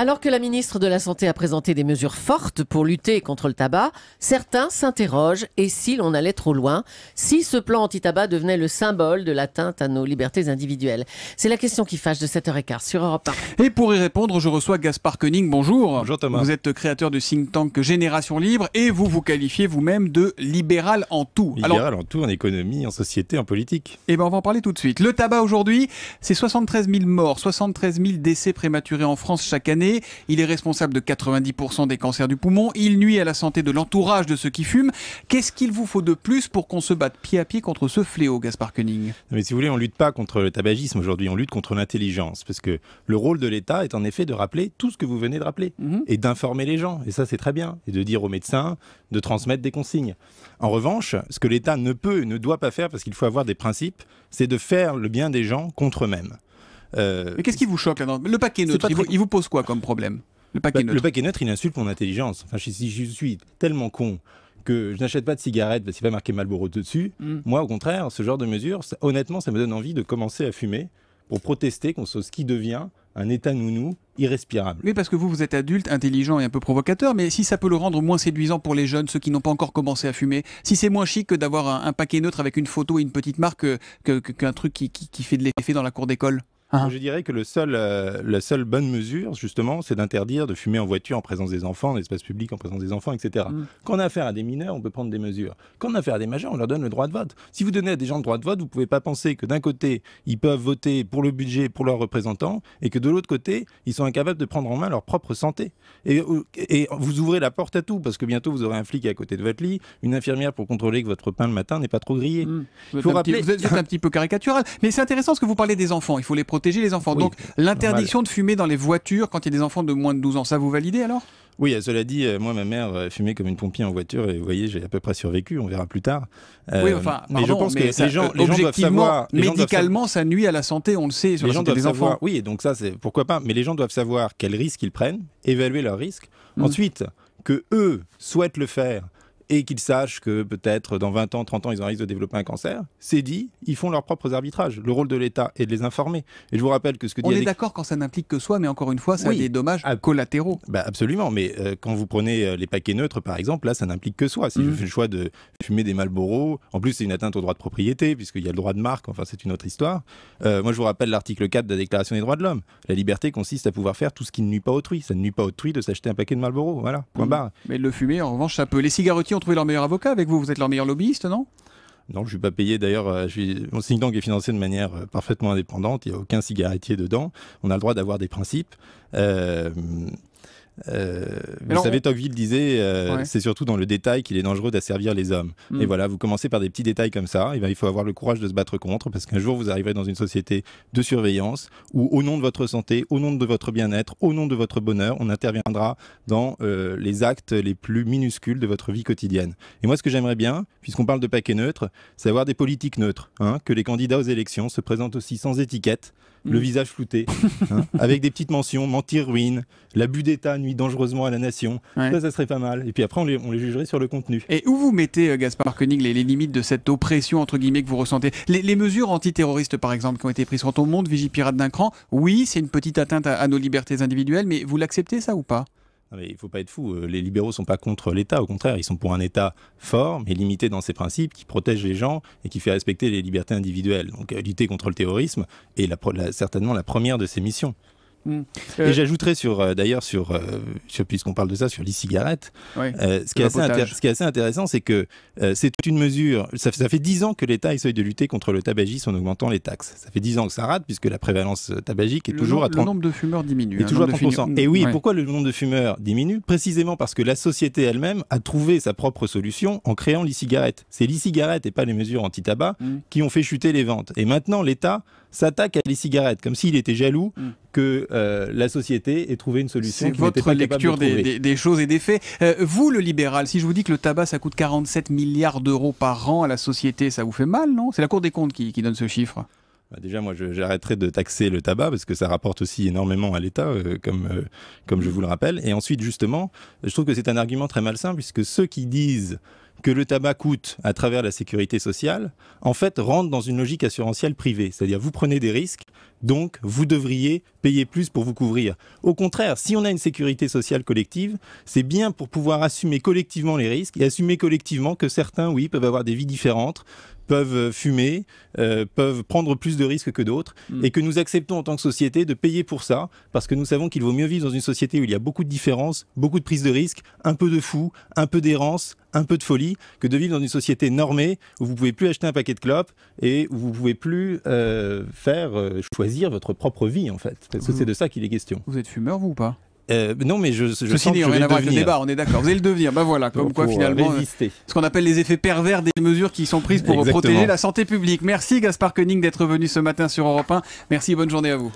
Alors que la ministre de la Santé a présenté des mesures fortes pour lutter contre le tabac, certains s'interrogent et si l'on allait trop loin, si ce plan anti-tabac devenait le symbole de l'atteinte à nos libertés individuelles. C'est la question qui fâche de 7h15 sur Europe 1. Et pour y répondre, je reçois Gaspard Koenig. Bonjour. Bonjour Thomas. Vous êtes créateur du think tank Génération Libre et vous vous qualifiez vous-même de libéral en tout. Libéral en tout, en économie, en société, en politique. Eh bien, on va en parler tout de suite. Le tabac aujourd'hui, c'est 73 000 morts, 73 000 décès prématurés en France chaque année. Il est responsable de 90% des cancers du poumon. Il nuit à la santé de l'entourage de ceux qui fument. Qu'est-ce qu'il vous faut de plus pour qu'on se batte pied à pied contre ce fléau, Gaspard Koenig Mais si vous voulez, on lutte pas contre le tabagisme aujourd'hui, on lutte contre l'intelligence. Parce que le rôle de l'État est en effet de rappeler tout ce que vous venez de rappeler mhm. et d'informer les gens. Et ça, c'est très bien. Et de dire aux médecins de transmettre des consignes. En revanche, ce que l'État ne peut, et ne doit pas faire, parce qu'il faut avoir des principes, c'est de faire le bien des gens contre eux-mêmes. Euh, mais qu'est-ce qui vous choque là Le paquet neutre, il, vous, pose quoi comme problème le paquet, bah, neutre. le paquet neutre, il insulte mon intelligence. Enfin, si je, suis tellement con que je n'achète pas de cigarettes parce qu'il va marquer Marlboro dessus, hmm. moi, au contraire, ce genre de mesure, honnêtement, ça me donne envie de commencer à fumer pour protester contre ce qui devient un état nounou irrespirable. Oui, parce que vous, vous êtes adulte, intelligent et un peu provocateur, mais si ça peut le rendre moins séduisant pour les jeunes, ceux qui n'ont pas encore commencé à fumer, si c'est moins chic que d'avoir un, paquet neutre avec une photo et une petite marque qu'un que, truc qui, qui fait de l'effet dans la cour d'école ah. je dirais que le seul, euh, la seule bonne mesure, justement, c'est d'interdire de fumer en voiture en présence des enfants, en espace public en présence des enfants, etc. Mm. Quand on a affaire à des mineurs, on peut prendre des mesures. Quand on a affaire à des majeurs, on leur donne le droit de vote. Si vous donnez à des gens le droit de vote, vous ne pouvez pas penser que d'un côté, ils peuvent voter pour le budget, pour leurs représentants, et que de l'autre côté, ils sont incapables de prendre en main leur propre santé. Euh, et, vous ouvrez la porte à tout, parce que bientôt, vous aurez un flic à côté de votre lit, une infirmière pour contrôler que votre pain le matin n'est pas trop grillé. Mm. Vous, êtes vous, êtes un petit peu caricatural, mais c'est intéressant ce que vous parlez des enfants. Il faut les protéger les enfants. Donc l'interdiction de fumer dans les voitures quand il y a des enfants de moins de 12 ans, ça vous validez alors oui, euh, cela dit, euh, moi, ma mère euh, fumait comme une pompier en voiture et vous voyez, j'ai à peu près survécu, on verra plus tard. oui, enfin, mais je pense que les gens, doivent savoir. médicalement, ça nuit à la santé, on le sait, sur les gens des enfants. Oui, donc ça, c'est pourquoi pas. Mais les gens doivent savoir quels risques ils prennent, évaluer leurs risques. Mmh. Ensuite, que eux souhaitent le faire et qu'ils sachent que peut-être dans 20 ans, 30 ans, ils ont risque de développer un cancer, c'est dit, ils font leurs propres arbitrages. Le rôle de l'État est de les informer. Et je vous rappelle que ce que On est d'accord quand ça n'implique que soi, mais encore une fois, ça a des dommages collatéraux. Bah, absolument, mais euh, quand vous prenez euh, les paquets neutres, par exemple, là, ça n'implique que soi. Si je mmh. fais le choix de fumer des Marlboro, en plus, c'est une atteinte au droit de propriété, puisqu'il y a le droit de marque, enfin, c'est une autre histoire. Euh, moi, je vous rappelle l'article 4 de la Déclaration des droits de l'homme. La liberté consiste à pouvoir faire tout ce qui ne nuit pas autrui. Ça ne nuit pas autrui de s'acheter un paquet de Marlboro, voilà, point mmh. barre. Mais le fumer, en revanche, ça peut. Les trouver leur meilleur avocat avec vous. Vous êtes leur meilleur lobbyiste, non non, je ne suis pas payé. D'ailleurs, euh, suis... mon think tank est financé de manière euh, parfaitement indépendante. Il n'y a aucun cigarettier dedans. On a le droit d'avoir des principes. Euh, euh, vous savez, Tocqueville disait, euh, c'est surtout dans le détail qu'il est dangereux d'asservir les hommes. Hmm. Et voilà, vous commencez par des petits détails comme ça, eh ben, il faut avoir le courage de se battre contre, parce qu'un jour, vous arriverez dans une société de surveillance où, au nom de votre santé, au nom de votre bien-être, au nom de votre bonheur, on interviendra dans euh, les actes les plus minuscules de votre vie quotidienne. Et moi, ce que j'aimerais bien, puisqu'on parle de paquet neutre, c'est avoir des politiques neutres, hein, que les candidats aux élections se présentent aussi sans étiquette, le hmm. visage flouté, hein, avec des petites mentions, mentir ruine, l'abus d'État dangereusement à la nation. Ça, ça serait pas mal. Et puis après, on les, on les jugerait sur le contenu. Et où vous mettez, euh, Gaspard Koenig, les, limites de cette oppression, entre guillemets, que vous ressentez les, mesures antiterroristes, par exemple, qui ont été prises sur monde monde, Vigipirate d'un cran, oui, c'est une petite atteinte à, nos libertés individuelles, mais vous l'acceptez, ça, ou pas ah, il ne faut pas être fou. Euh, les libéraux sont pas contre l'État, au contraire, ils sont pour un État fort, mais limité dans ses principes, qui protège les gens et qui fait respecter les libertés individuelles. Donc euh, lutter contre le terrorisme est la, certainement la première de ses missions. Mm. Et euh, j'ajouterais sur, euh, d'ailleurs, euh, sur, puisqu'on parle de ça, sur l'e-cigarette, ce, qui est assez intéressant, c'est que c'est une mesure. Ça, fait dix ans que l'État essaye de lutter contre le tabagisme en augmentant les taxes. Ça fait dix ans que ça rate, puisque la prévalence tabagique est toujours à 30 Le nombre de fumeurs diminue. Hein, toujours à Et oui, pourquoi le nombre de fumeurs diminue Précisément parce que la société elle-même a trouvé sa propre solution en créant l'e-cigarette. C'est l'e-cigarette et pas les mesures anti-tabac mm. qui ont fait chuter les ventes. Et maintenant, l'État s'attaque à les cigarettes, comme s'il était jaloux mm. que euh, la société ait trouvé une solution. C'est votre lecture des, choses et des faits. Euh, vous, le libéral, si je vous dis que le tabac, ça coûte 47 milliards d'euros par an à la société, ça vous fait mal, non C'est la Cour des comptes qui, donne ce chiffre. Bah, déjà, moi, j'arrêterai de taxer le tabac parce que ça rapporte aussi énormément à l'État, euh, comme, comme je vous le rappelle. Et ensuite, justement, je trouve que c'est un argument très malsain puisque ceux qui disent que le tabac coûte à travers la sécurité sociale, en fait, rentre dans une logique assurantielle privée. C'est-à-dire, vous prenez des risques, donc vous devriez payer plus pour vous couvrir. Au contraire, si on a une sécurité sociale collective, c'est bien pour pouvoir assumer collectivement les risques et assumer collectivement que certains, oui, peuvent avoir des vies différentes, peuvent fumer, euh, peuvent prendre plus de risques que d'autres, hmm. et que nous acceptons en tant que société de payer pour ça, parce que nous savons qu'il vaut mieux vivre dans une société où il y a beaucoup de différences, beaucoup de prises de risques, un peu de fou, un peu d'errance, un peu de folie, que de vivre dans une société normée où vous pouvez plus acheter un paquet de clopes et où vous pouvez plus euh, faire euh, choisir votre propre vie en fait. Parce que c'est de ça qu'il est question. Vous êtes fumeur vous ou pas euh, non, mais je, je sens que je le débat, on est d'accord. Vous allez le devenir, Bah voilà, comme quoi finalement, euh, ce qu'on appelle les effets pervers des mesures qui sont prises pour protéger la santé publique. Merci Gaspard Koenig d'être venu ce matin sur Europe 1. Merci, bonne journée à vous.